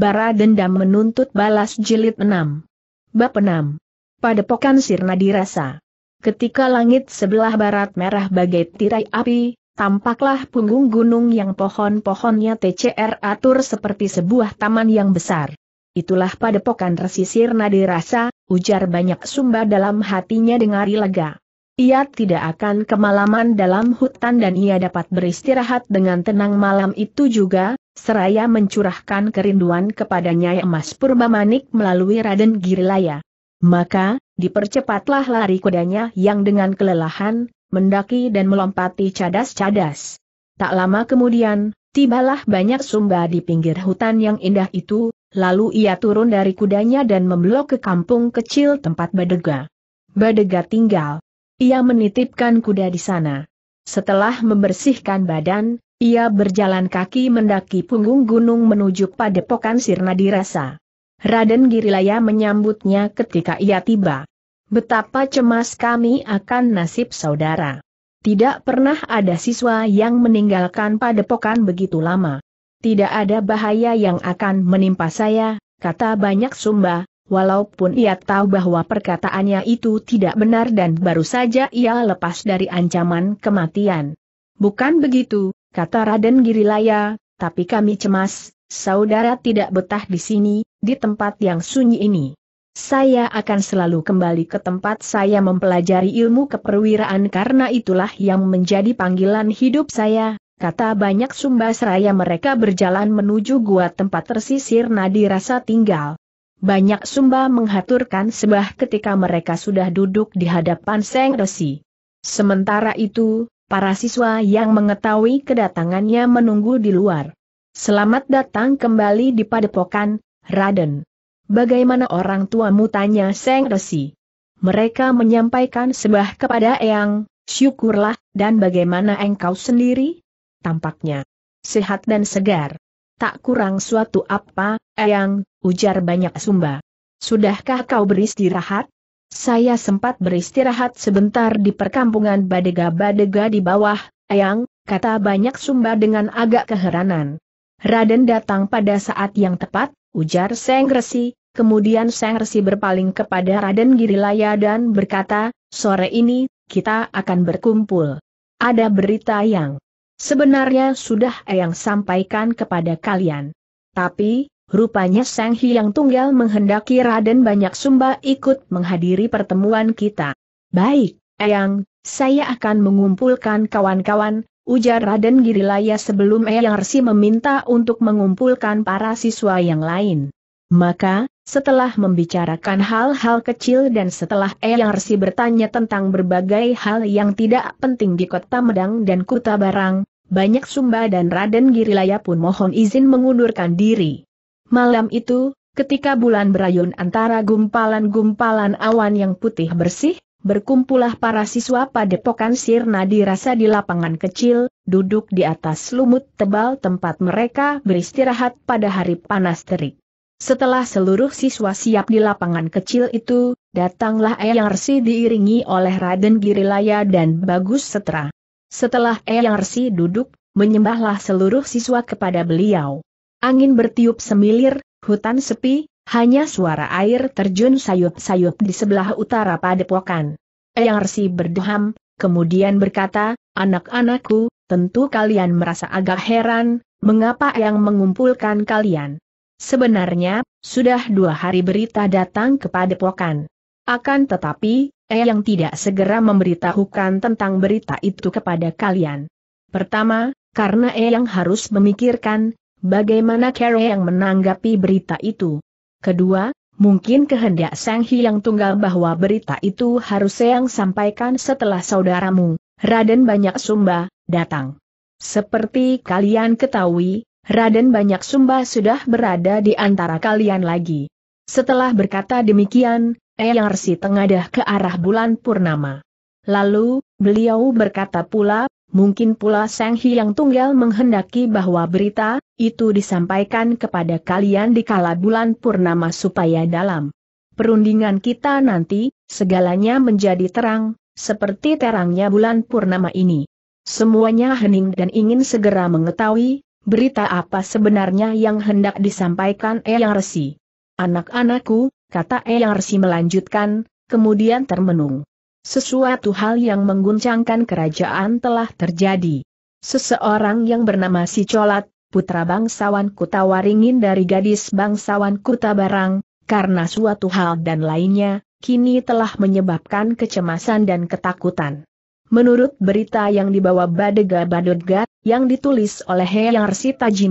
Bara Dendam Menuntut Balas Jilid 6. Bab 6. Padepokan Sirna dirasa. Ketika langit sebelah barat merah bagai tirai api, tampaklah punggung gunung yang pohon-pohonnya TCR atur seperti sebuah taman yang besar. Itulah padepokan resi Sirna dirasa, ujar banyak sumba dalam hatinya dengan lega. Ia tidak akan kemalaman dalam hutan dan ia dapat beristirahat dengan tenang malam itu juga, seraya mencurahkan kerinduan kepada Nyai Emas manik melalui Raden Girilaya. Maka, dipercepatlah lari kudanya yang dengan kelelahan, mendaki dan melompati cadas-cadas. Tak lama kemudian, tibalah banyak sumba di pinggir hutan yang indah itu, lalu ia turun dari kudanya dan membelok ke kampung kecil tempat Badega. Badega tinggal. Ia menitipkan kuda di sana. Setelah membersihkan badan, ia berjalan kaki mendaki punggung gunung menuju padepokan Sirna dirasa. Raden Girilaya menyambutnya ketika ia tiba. Betapa cemas kami akan nasib saudara. Tidak pernah ada siswa yang meninggalkan padepokan begitu lama. Tidak ada bahaya yang akan menimpa saya, kata banyak sumba, walaupun ia tahu bahwa perkataannya itu tidak benar dan baru saja ia lepas dari ancaman kematian. Bukan begitu, kata Raden Girilaya, tapi kami cemas, saudara tidak betah di sini, di tempat yang sunyi ini. Saya akan selalu kembali ke tempat saya mempelajari ilmu keperwiraan karena itulah yang menjadi panggilan hidup saya, kata banyak Sumba Seraya mereka berjalan menuju gua tempat tersisir nadi rasa tinggal. Banyak sumba menghaturkan sebah ketika mereka sudah duduk di hadapan Seng Resi. Sementara itu, Para siswa yang mengetahui kedatangannya menunggu di luar. Selamat datang kembali di padepokan, Raden. Bagaimana orang tuamu tanya Seng Resi? Mereka menyampaikan sebah kepada Eyang, syukurlah, dan bagaimana engkau sendiri? Tampaknya sehat dan segar. Tak kurang suatu apa, Eyang, ujar banyak sumba. Sudahkah kau beristirahat? Saya sempat beristirahat sebentar di perkampungan Badega-Badega di bawah, Ayang, kata banyak Sumba dengan agak keheranan. Raden datang pada saat yang tepat, ujar Seng Resi, kemudian Seng Resi berpaling kepada Raden Girilaya dan berkata, sore ini, kita akan berkumpul. Ada berita yang sebenarnya sudah Ayang sampaikan kepada kalian. Tapi, Rupanya Sang Hyang Tunggal menghendaki Raden Banyak Sumba ikut menghadiri pertemuan kita. Baik, Eyang, saya akan mengumpulkan kawan-kawan, ujar Raden Girilaya sebelum Eyang Resi meminta untuk mengumpulkan para siswa yang lain. Maka, setelah membicarakan hal-hal kecil dan setelah Eyang Resi bertanya tentang berbagai hal yang tidak penting di kota Medang dan Kuta Barang, banyak Sumba dan Raden Girilaya pun mohon izin mengundurkan diri. Malam itu, ketika bulan berayun antara gumpalan-gumpalan awan yang putih bersih, berkumpullah para siswa pada padepokan sirna dirasa di lapangan kecil, duduk di atas lumut tebal tempat mereka beristirahat pada hari panas terik. Setelah seluruh siswa siap di lapangan kecil itu, datanglah Eyang Rsi diiringi oleh Raden Girilaya dan Bagus Setra. Setelah Eyang Rsi duduk, menyembahlah seluruh siswa kepada beliau. Angin bertiup semilir, hutan sepi, hanya suara air terjun sayup-sayup di sebelah utara padepokan. Eyang Resi berdeham, kemudian berkata, anak-anakku, tentu kalian merasa agak heran, mengapa yang mengumpulkan kalian. Sebenarnya, sudah dua hari berita datang kepada Pokan. Akan tetapi, Eyang tidak segera memberitahukan tentang berita itu kepada kalian. Pertama, karena Eyang harus memikirkan, Bagaimana Carrie yang menanggapi berita itu? Kedua, Mungkin kehendak Sang Hyang Tunggal bahwa berita itu harus yang sampaikan setelah saudaramu, Raden Banyak Sumba, datang. Seperti kalian ketahui, Raden Banyak Sumba sudah berada di antara kalian lagi. Setelah berkata demikian, Eyang Resi tengadah ke arah bulan purnama. Lalu, beliau berkata pula mungkin pula Sang Hyang Tunggal menghendaki bahwa berita itu disampaikan kepada kalian di kala bulan purnama supaya dalam perundingan kita nanti, segalanya menjadi terang, seperti terangnya bulan purnama ini. Semuanya hening dan ingin segera mengetahui, berita apa sebenarnya yang hendak disampaikan Eyang Resi. Anak-anakku, kata Eyang Resi melanjutkan, kemudian termenung. Sesuatu hal yang mengguncangkan kerajaan telah terjadi. Seseorang yang bernama Si Colat, putra bangsawan Kuta Waringin dari gadis bangsawan Kuta Barang, karena suatu hal dan lainnya, kini telah menyebabkan kecemasan dan ketakutan. Menurut berita yang dibawa Badega Badodga, yang ditulis oleh Heyarsita Sitaji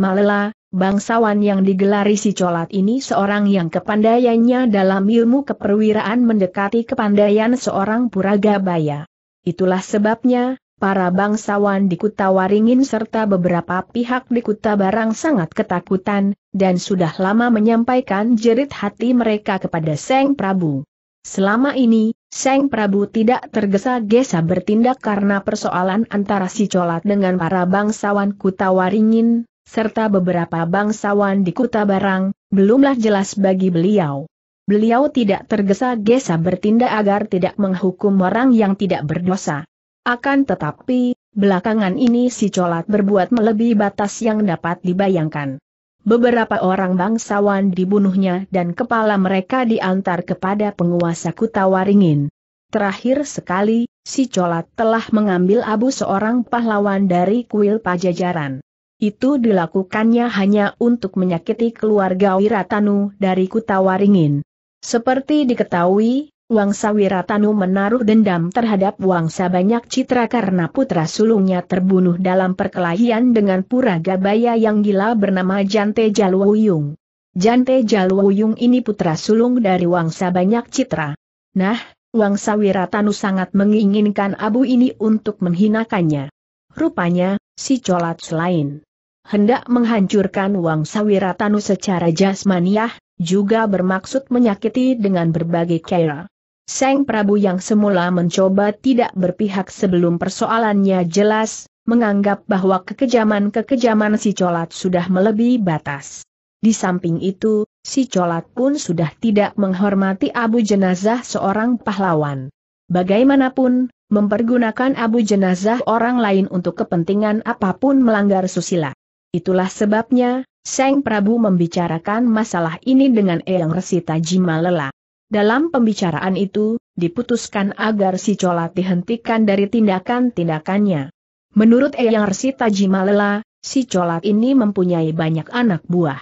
Bangsawan yang digelari si colat ini seorang yang kepandaiannya dalam ilmu keperwiraan mendekati kepandaian seorang puragabaya. Itulah sebabnya, para bangsawan di Kuta Waringin serta beberapa pihak di Kuta Barang sangat ketakutan, dan sudah lama menyampaikan jerit hati mereka kepada Seng Prabu. Selama ini, Seng Prabu tidak tergesa-gesa bertindak karena persoalan antara si colat dengan para bangsawan Kuta Waringin, serta beberapa bangsawan di Kuta Barang, belumlah jelas bagi beliau. Beliau tidak tergesa-gesa bertindak agar tidak menghukum orang yang tidak berdosa. Akan tetapi, belakangan ini si colat berbuat melebihi batas yang dapat dibayangkan. Beberapa orang bangsawan dibunuhnya dan kepala mereka diantar kepada penguasa Kuta Waringin. Terakhir sekali, si colat telah mengambil abu seorang pahlawan dari kuil pajajaran. Itu dilakukannya hanya untuk menyakiti keluarga Wiratanu dari Kutawaringin. Seperti diketahui, Wangsa Wiratanu menaruh dendam terhadap Wangsa Banyak Citra karena putra sulungnya terbunuh dalam perkelahian dengan Pura Gabaya yang gila bernama Jante Jalwuyung. Jante Jalwuyung ini putra sulung dari Wangsa Banyak Citra. Nah, Wangsa Wiratanu sangat menginginkan abu ini untuk menghinakannya. Rupanya, si colat selain hendak menghancurkan Wang Sawiratanu secara jasmaniah, juga bermaksud menyakiti dengan berbagai cara. Seng Prabu yang semula mencoba tidak berpihak sebelum persoalannya jelas, menganggap bahwa kekejaman-kekejaman si colat sudah melebihi batas. Di samping itu, si colat pun sudah tidak menghormati abu jenazah seorang pahlawan. Bagaimanapun, mempergunakan abu jenazah orang lain untuk kepentingan apapun melanggar susila. Itulah sebabnya, Seng Prabu membicarakan masalah ini dengan Eyang Resita Lela. Dalam pembicaraan itu, diputuskan agar si Colat dihentikan dari tindakan-tindakannya. Menurut Eyang Resita Lela, si Colat ini mempunyai banyak anak buah.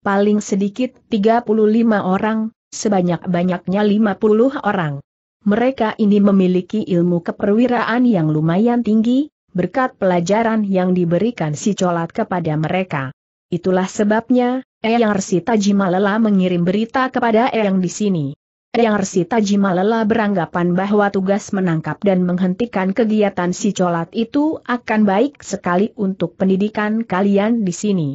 Paling sedikit 35 orang, sebanyak-banyaknya 50 orang. Mereka ini memiliki ilmu keperwiraan yang lumayan tinggi, berkat pelajaran yang diberikan si colat kepada mereka. Itulah sebabnya, Eyang Resi Tajimalela mengirim berita kepada Eyang di sini. Eyang Resi Tajimalela beranggapan bahwa tugas menangkap dan menghentikan kegiatan si colat itu akan baik sekali untuk pendidikan kalian di sini.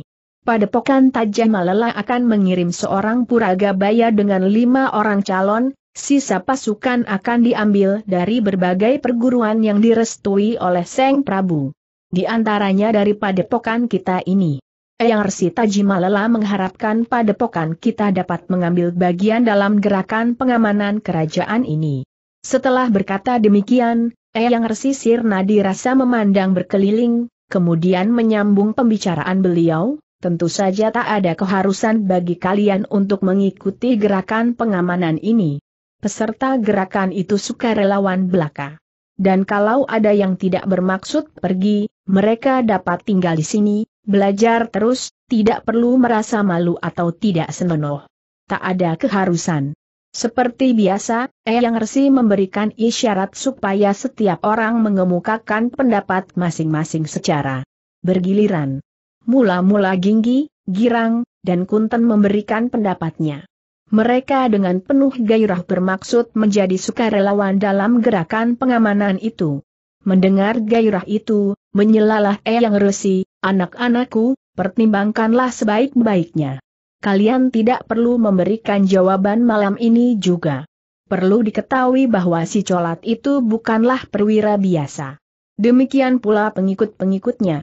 Pada Padepokan Tajimalela akan mengirim seorang puraga baya dengan lima orang calon, Sisa pasukan akan diambil dari berbagai perguruan yang direstui oleh Seng Prabu. Di antaranya dari padepokan kita ini. Eyang Resi Tajima mengharapkan padepokan kita dapat mengambil bagian dalam gerakan pengamanan kerajaan ini. Setelah berkata demikian, Eyang Resi Sirna dirasa memandang berkeliling, kemudian menyambung pembicaraan beliau, tentu saja tak ada keharusan bagi kalian untuk mengikuti gerakan pengamanan ini peserta gerakan itu suka relawan belaka. Dan kalau ada yang tidak bermaksud pergi, mereka dapat tinggal di sini, belajar terus, tidak perlu merasa malu atau tidak senonoh. Tak ada keharusan. Seperti biasa, Eyang Resi memberikan isyarat supaya setiap orang mengemukakan pendapat masing-masing secara bergiliran. Mula-mula Ginggi, Girang, dan Kunten memberikan pendapatnya. Mereka dengan penuh gairah bermaksud menjadi sukarelawan dalam gerakan pengamanan itu. Mendengar gairah itu, menyelalah Eyang Resi, anak-anakku, pertimbangkanlah sebaik-baiknya. Kalian tidak perlu memberikan jawaban malam ini juga. Perlu diketahui bahwa si colat itu bukanlah perwira biasa. Demikian pula pengikut-pengikutnya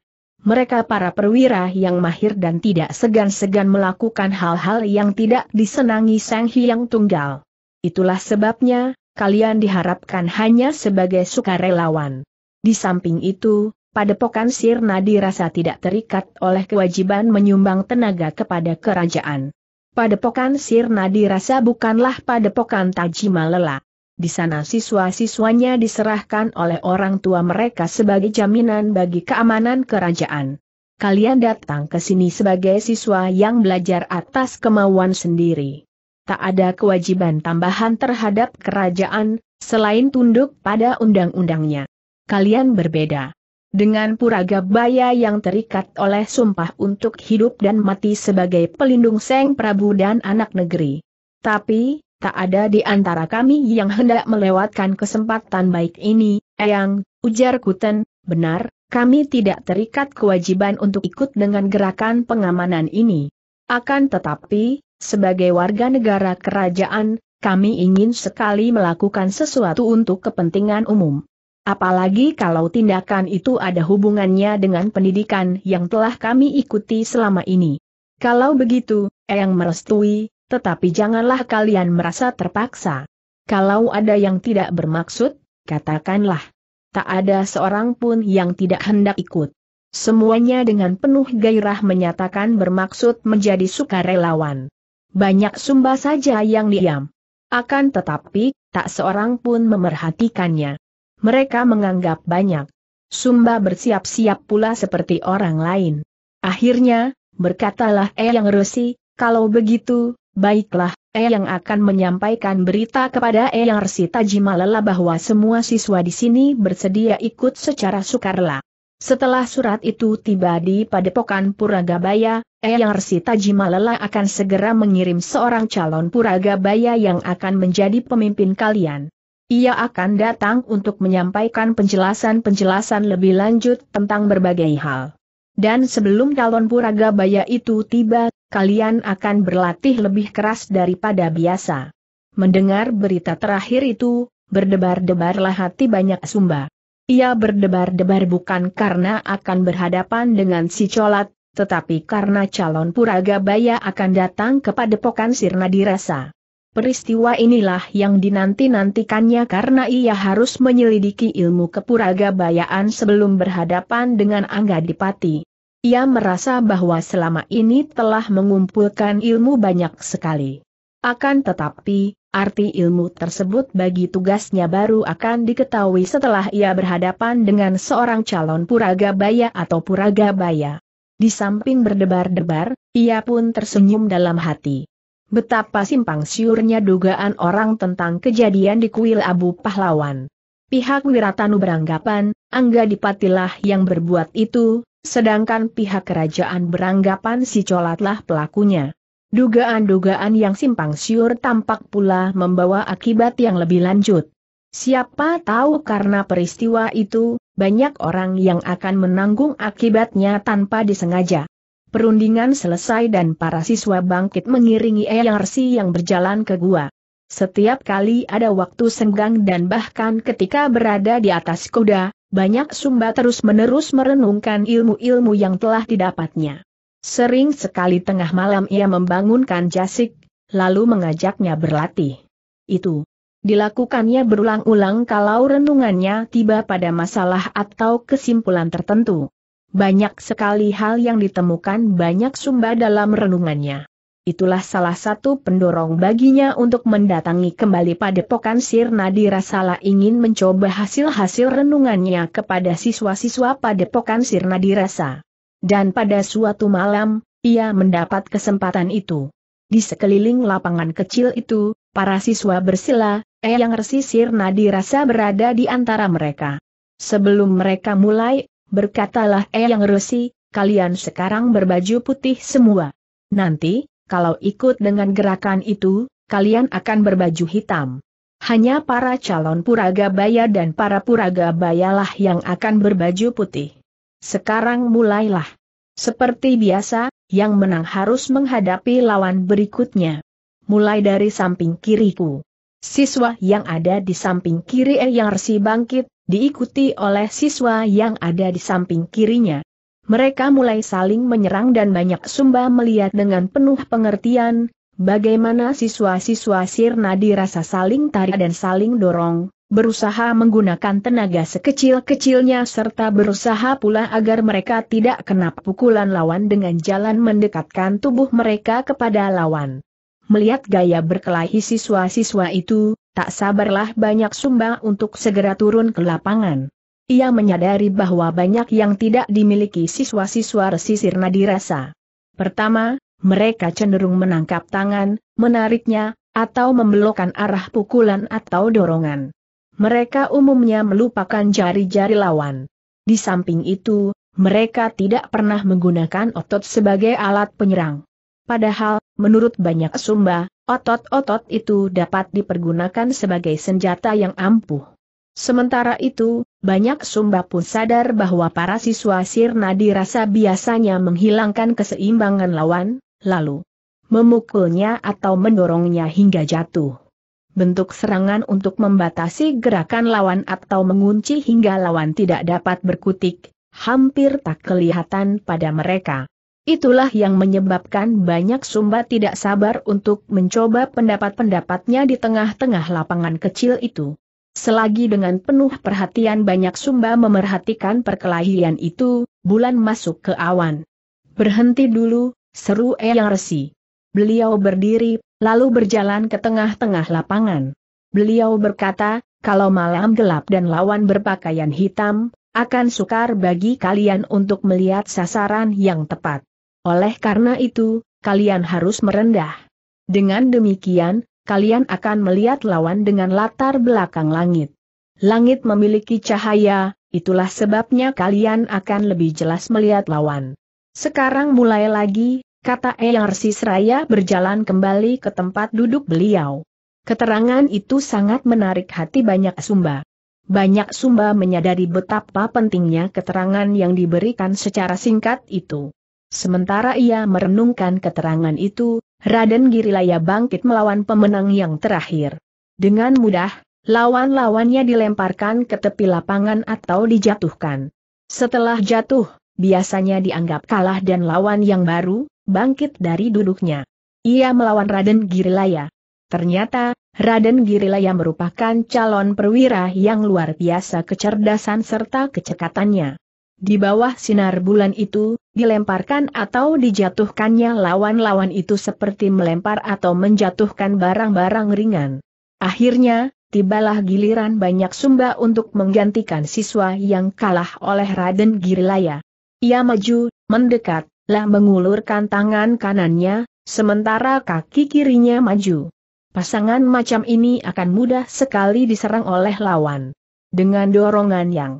mereka para perwira yang mahir dan tidak segan-segan melakukan hal-hal yang tidak disenangi Sang Hyang Tunggal. Itulah sebabnya, kalian diharapkan hanya sebagai sukarelawan. Di samping itu, padepokan Sirna dirasa tidak terikat oleh kewajiban menyumbang tenaga kepada kerajaan. Padepokan Sirna dirasa bukanlah padepokan Tajima di sana siswa-siswanya diserahkan oleh orang tua mereka sebagai jaminan bagi keamanan kerajaan. Kalian datang ke sini sebagai siswa yang belajar atas kemauan sendiri. Tak ada kewajiban tambahan terhadap kerajaan, selain tunduk pada undang-undangnya. Kalian berbeda dengan puraga baya yang terikat oleh sumpah untuk hidup dan mati sebagai pelindung Seng Prabu dan anak negeri. Tapi, tak ada di antara kami yang hendak melewatkan kesempatan baik ini, Eyang, ujar Kuten, benar, kami tidak terikat kewajiban untuk ikut dengan gerakan pengamanan ini. Akan tetapi, sebagai warga negara kerajaan, kami ingin sekali melakukan sesuatu untuk kepentingan umum. Apalagi kalau tindakan itu ada hubungannya dengan pendidikan yang telah kami ikuti selama ini. Kalau begitu, Eyang merestui, tetapi janganlah kalian merasa terpaksa. Kalau ada yang tidak bermaksud, katakanlah. Tak ada seorang pun yang tidak hendak ikut. Semuanya dengan penuh gairah menyatakan bermaksud menjadi sukarelawan. Banyak sumba saja yang diam. Akan tetapi, tak seorang pun memerhatikannya. Mereka menganggap banyak. Sumba bersiap-siap pula seperti orang lain. Akhirnya, berkatalah Eyang resi. kalau begitu, Baiklah, E yang akan menyampaikan berita kepada E yang Resita Jimalela bahwa semua siswa di sini bersedia ikut secara sukarela. Setelah surat itu tiba di Padepokan Puragabaya, E yang Resita Jimalela akan segera mengirim seorang calon Puragabaya yang akan menjadi pemimpin kalian. Ia akan datang untuk menyampaikan penjelasan-penjelasan lebih lanjut tentang berbagai hal. Dan sebelum calon Puragabaya itu tiba, kalian akan berlatih lebih keras daripada biasa. Mendengar berita terakhir itu, berdebar-debarlah hati banyak sumba. Ia berdebar-debar bukan karena akan berhadapan dengan si colat, tetapi karena calon Puraga Puragabaya akan datang kepada Pokan Sirna dirasa. Peristiwa inilah yang dinanti-nantikannya karena ia harus menyelidiki ilmu kepuraga kepuragabayaan sebelum berhadapan dengan Angga Dipati. Ia merasa bahwa selama ini telah mengumpulkan ilmu banyak sekali. Akan tetapi, arti ilmu tersebut bagi tugasnya baru akan diketahui setelah ia berhadapan dengan seorang calon puraga puragabaya atau puraga puragabaya. Di samping berdebar-debar, ia pun tersenyum dalam hati. Betapa simpang siurnya dugaan orang tentang kejadian di kuil Abu Pahlawan. Pihak Wiratanu beranggapan, Angga Dipatilah yang berbuat itu, Sedangkan pihak kerajaan beranggapan si colatlah pelakunya. Dugaan-dugaan yang simpang siur tampak pula membawa akibat yang lebih lanjut. Siapa tahu karena peristiwa itu, banyak orang yang akan menanggung akibatnya tanpa disengaja. Perundingan selesai dan para siswa bangkit mengiringi Eyang Resi yang berjalan ke gua. Setiap kali ada waktu senggang dan bahkan ketika berada di atas kuda, banyak Sumba terus-menerus merenungkan ilmu-ilmu yang telah didapatnya. Sering sekali tengah malam ia membangunkan Jasik, lalu mengajaknya berlatih. Itu dilakukannya berulang-ulang kalau renungannya tiba pada masalah atau kesimpulan tertentu. Banyak sekali hal yang ditemukan banyak Sumba dalam renungannya itulah salah satu pendorong baginya untuk mendatangi kembali padepokan Sirna Dirasala ingin mencoba hasil-hasil renungannya kepada siswa-siswa padepokan Sirna Dirasa. Dan pada suatu malam, ia mendapat kesempatan itu. Di sekeliling lapangan kecil itu, para siswa bersila, Eyang Resi Sirna Dirasa berada di antara mereka. Sebelum mereka mulai, berkatalah Eyang Resi, kalian sekarang berbaju putih semua. Nanti, kalau ikut dengan gerakan itu, kalian akan berbaju hitam. Hanya para calon puraga bayar dan para puraga bayalah yang akan berbaju putih. Sekarang mulailah. Seperti biasa, yang menang harus menghadapi lawan berikutnya. Mulai dari samping kiriku. Siswa yang ada di samping kiri eh, yang Resi bangkit, diikuti oleh siswa yang ada di samping kirinya. Mereka mulai saling menyerang dan banyak sumba melihat dengan penuh pengertian, bagaimana siswa-siswa sirna dirasa saling tarik dan saling dorong, berusaha menggunakan tenaga sekecil-kecilnya serta berusaha pula agar mereka tidak kena pukulan lawan dengan jalan mendekatkan tubuh mereka kepada lawan. Melihat gaya berkelahi siswa-siswa itu, tak sabarlah banyak sumba untuk segera turun ke lapangan. Ia menyadari bahwa banyak yang tidak dimiliki siswa-siswa resisir dirasa. Pertama, mereka cenderung menangkap tangan, menariknya, atau membelokkan arah pukulan atau dorongan. Mereka umumnya melupakan jari-jari lawan. Di samping itu, mereka tidak pernah menggunakan otot sebagai alat penyerang. Padahal, menurut banyak sumba, otot-otot itu dapat dipergunakan sebagai senjata yang ampuh. Sementara itu, banyak sumba pun sadar bahwa para siswa sirna dirasa biasanya menghilangkan keseimbangan lawan, lalu memukulnya atau mendorongnya hingga jatuh. Bentuk serangan untuk membatasi gerakan lawan atau mengunci hingga lawan tidak dapat berkutik, hampir tak kelihatan pada mereka. Itulah yang menyebabkan banyak Sumba tidak sabar untuk mencoba pendapat-pendapatnya di tengah-tengah lapangan kecil itu. Selagi dengan penuh perhatian banyak Sumba memerhatikan perkelahian itu, bulan masuk ke awan. Berhenti dulu, seru Eyang Resi. Beliau berdiri, lalu berjalan ke tengah-tengah lapangan. Beliau berkata, kalau malam gelap dan lawan berpakaian hitam, akan sukar bagi kalian untuk melihat sasaran yang tepat. Oleh karena itu, kalian harus merendah. Dengan demikian, kalian akan melihat lawan dengan latar belakang langit. Langit memiliki cahaya, itulah sebabnya kalian akan lebih jelas melihat lawan. Sekarang mulai lagi, kata Eyar Seraya berjalan kembali ke tempat duduk beliau. Keterangan itu sangat menarik hati banyak sumba. Banyak sumba menyadari betapa pentingnya keterangan yang diberikan secara singkat itu. Sementara ia merenungkan keterangan itu, Raden Girilaya bangkit melawan pemenang yang terakhir. Dengan mudah, lawan-lawannya dilemparkan ke tepi lapangan atau dijatuhkan. Setelah jatuh, biasanya dianggap kalah dan lawan yang baru, bangkit dari duduknya. Ia melawan Raden Girilaya. Ternyata, Raden Girilaya merupakan calon perwira yang luar biasa kecerdasan serta kecekatannya. Di bawah sinar bulan itu, dilemparkan atau dijatuhkannya lawan-lawan itu seperti melempar atau menjatuhkan barang-barang ringan. Akhirnya, tibalah giliran banyak sumba untuk menggantikan siswa yang kalah oleh Raden Girilaya. Ia maju, mendekat, lah mengulurkan tangan kanannya, sementara kaki kirinya maju. Pasangan macam ini akan mudah sekali diserang oleh lawan. Dengan dorongan yang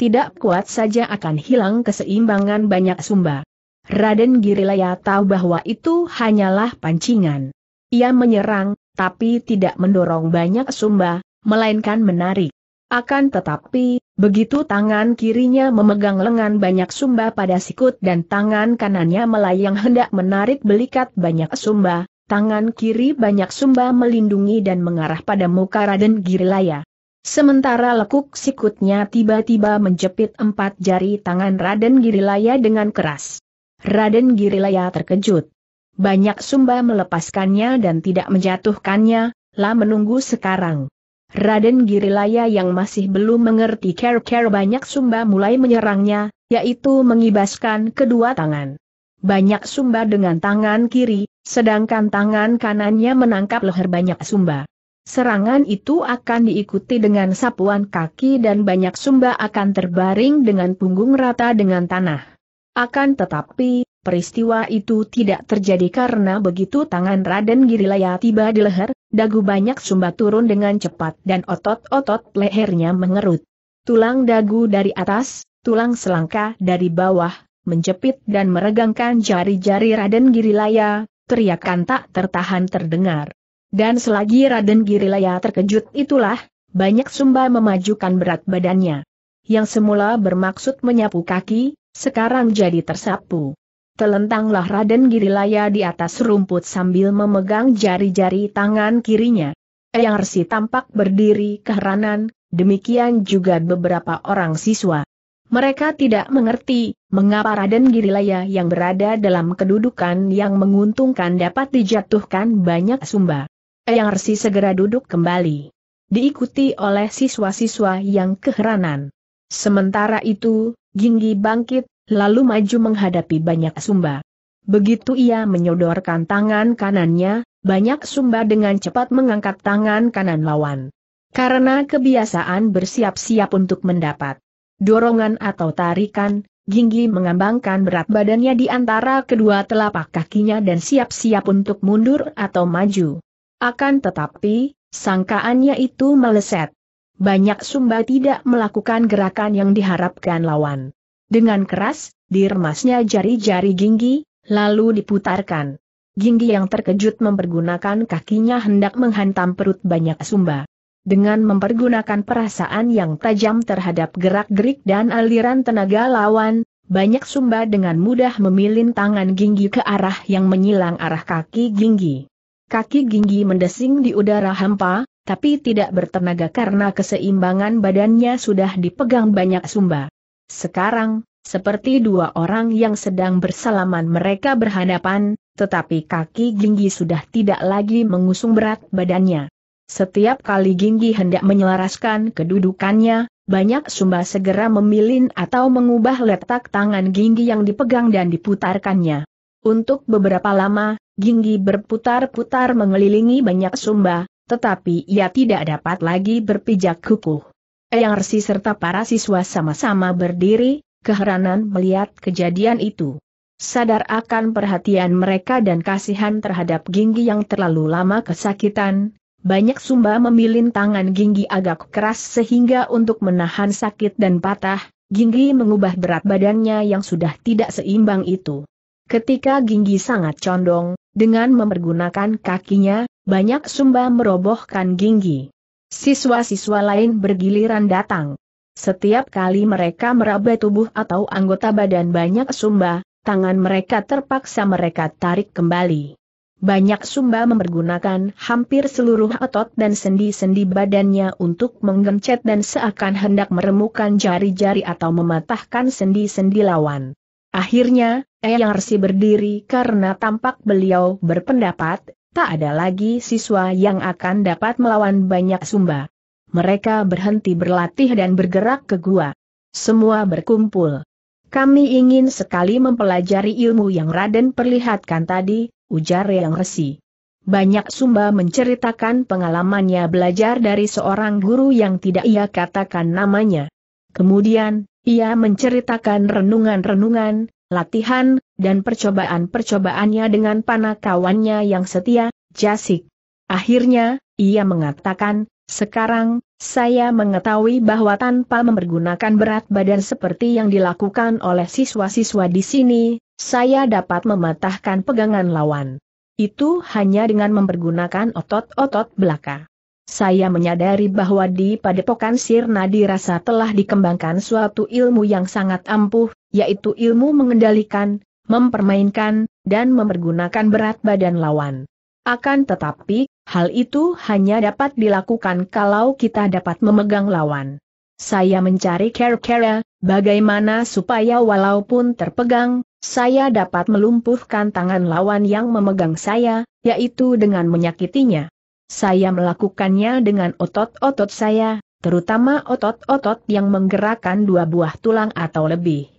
tidak kuat saja akan hilang keseimbangan banyak sumba. Raden Girilaya tahu bahwa itu hanyalah pancingan. Ia menyerang, tapi tidak mendorong banyak sumba, melainkan menarik. Akan tetapi, begitu tangan kirinya memegang lengan banyak sumba pada sikut dan tangan kanannya melayang hendak menarik belikat banyak sumba, tangan kiri banyak sumba melindungi dan mengarah pada muka Raden Girilaya. Sementara lekuk sikutnya tiba-tiba menjepit empat jari tangan Raden Girilaya dengan keras. Raden Girilaya terkejut. Banyak sumba melepaskannya dan tidak menjatuhkannya, lah menunggu sekarang. Raden Girilaya yang masih belum mengerti care-care banyak sumba mulai menyerangnya, yaitu mengibaskan kedua tangan. Banyak sumba dengan tangan kiri, sedangkan tangan kanannya menangkap leher banyak sumba. Serangan itu akan diikuti dengan sapuan kaki dan banyak sumba akan terbaring dengan punggung rata dengan tanah. Akan tetapi, peristiwa itu tidak terjadi karena begitu tangan Raden Girilaya tiba di leher, dagu banyak sumba turun dengan cepat dan otot-otot lehernya mengerut. Tulang dagu dari atas, tulang selangka dari bawah, menjepit dan meregangkan jari-jari Raden Girilaya, teriakan tak tertahan terdengar. Dan selagi Raden Girilaya terkejut itulah, banyak sumba memajukan berat badannya. Yang semula bermaksud menyapu kaki, sekarang jadi tersapu. Telentanglah Raden Girilaya di atas rumput sambil memegang jari-jari tangan kirinya. Eyang Rsi tampak berdiri keheranan, demikian juga beberapa orang siswa. Mereka tidak mengerti, mengapa Raden Girilaya yang berada dalam kedudukan yang menguntungkan dapat dijatuhkan banyak sumba. Eyang Resi segera duduk kembali. Diikuti oleh siswa-siswa yang keheranan. Sementara itu, Ginggi bangkit, lalu maju menghadapi banyak sumba. Begitu ia menyodorkan tangan kanannya, banyak sumba dengan cepat mengangkat tangan kanan lawan. Karena kebiasaan bersiap-siap untuk mendapat dorongan atau tarikan, Ginggi mengambangkan berat badannya di antara kedua telapak kakinya dan siap-siap untuk mundur atau maju. Akan tetapi, sangkaannya itu meleset. Banyak Sumba tidak melakukan gerakan yang diharapkan lawan. Dengan keras, diremasnya jari-jari ginggi, lalu diputarkan. Ginggi yang terkejut mempergunakan kakinya hendak menghantam perut banyak Sumba. Dengan mempergunakan perasaan yang tajam terhadap gerak-gerik dan aliran tenaga lawan, banyak Sumba dengan mudah memilin tangan Ginggi ke arah yang menyilang arah kaki Ginggi. Kaki Ginggi mendesing di udara hampa, tapi tidak bertenaga karena keseimbangan badannya sudah dipegang banyak sumba. Sekarang, seperti dua orang yang sedang bersalaman mereka berhadapan, tetapi kaki Ginggi sudah tidak lagi mengusung berat badannya. Setiap kali Ginggi hendak menyelaraskan kedudukannya, banyak sumba segera memilin atau mengubah letak tangan Ginggi yang dipegang dan diputarkannya. Untuk beberapa lama, Ginggi berputar-putar mengelilingi banyak sumba, tetapi ia tidak dapat lagi berpijak kukuh. Eyang serta para siswa sama-sama berdiri, keheranan melihat kejadian itu. Sadar akan perhatian mereka dan kasihan terhadap Ginggi yang terlalu lama kesakitan, banyak sumba memilin tangan Ginggi agak keras sehingga untuk menahan sakit dan patah, Ginggi mengubah berat badannya yang sudah tidak seimbang itu. Ketika Ginggi sangat condong, dengan mempergunakan kakinya, banyak sumba merobohkan ginggi. Siswa-siswa lain bergiliran datang. Setiap kali mereka meraba tubuh atau anggota badan banyak sumba, tangan mereka terpaksa mereka tarik kembali. Banyak sumba mempergunakan hampir seluruh otot dan sendi-sendi badannya untuk menggencet dan seakan hendak meremukan jari-jari atau mematahkan sendi-sendi lawan. Akhirnya, Eyang Resi berdiri karena tampak beliau berpendapat, tak ada lagi siswa yang akan dapat melawan banyak sumba. Mereka berhenti berlatih dan bergerak ke gua. Semua berkumpul. Kami ingin sekali mempelajari ilmu yang Raden perlihatkan tadi, ujar Eyang resi. Banyak sumba menceritakan pengalamannya belajar dari seorang guru yang tidak ia katakan namanya. Kemudian, ia menceritakan renungan-renungan, latihan, dan percobaan-percobaannya dengan panah kawannya yang setia, Jasik. Akhirnya, ia mengatakan, sekarang, saya mengetahui bahwa tanpa mempergunakan berat badan seperti yang dilakukan oleh siswa-siswa di sini, saya dapat mematahkan pegangan lawan. Itu hanya dengan mempergunakan otot-otot belakang saya menyadari bahwa di padepokan sirna dirasa telah dikembangkan suatu ilmu yang sangat ampuh, yaitu ilmu mengendalikan, mempermainkan, dan mempergunakan berat badan lawan. Akan tetapi, hal itu hanya dapat dilakukan kalau kita dapat memegang lawan. Saya mencari kera-kera, bagaimana supaya walaupun terpegang, saya dapat melumpuhkan tangan lawan yang memegang saya, yaitu dengan menyakitinya. Saya melakukannya dengan otot-otot saya, terutama otot-otot yang menggerakkan dua buah tulang atau lebih.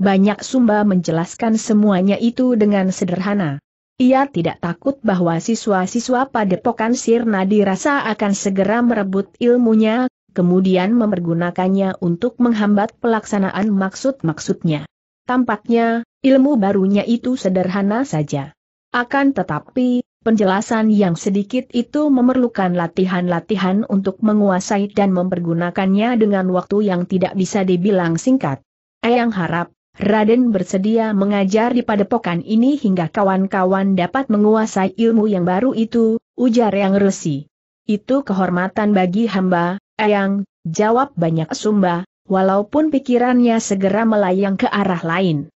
Banyak Sumba menjelaskan semuanya itu dengan sederhana. Ia tidak takut bahwa siswa-siswa padepokan Sirna dirasa akan segera merebut ilmunya, kemudian memergunakannya untuk menghambat pelaksanaan maksud-maksudnya. Tampaknya, ilmu barunya itu sederhana saja. Akan tetapi, Penjelasan yang sedikit itu memerlukan latihan-latihan untuk menguasai dan mempergunakannya dengan waktu yang tidak bisa dibilang singkat. Eyang harap, Raden bersedia mengajar di padepokan ini hingga kawan-kawan dapat menguasai ilmu yang baru itu, ujar Yang Resi. Itu kehormatan bagi hamba, Eyang, jawab banyak sumba, walaupun pikirannya segera melayang ke arah lain.